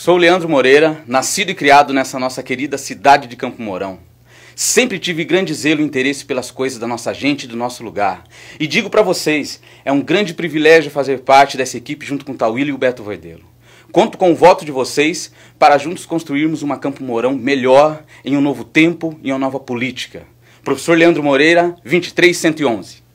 Sou Leandro Moreira, nascido e criado nessa nossa querida cidade de Campo Mourão. Sempre tive grande zelo e interesse pelas coisas da nossa gente e do nosso lugar. E digo para vocês, é um grande privilégio fazer parte dessa equipe junto com Tauílio e o Beto Voidelo. Conto com o voto de vocês para juntos construirmos uma Campo Mourão melhor, em um novo tempo e uma nova política. Professor Leandro Moreira, 2311.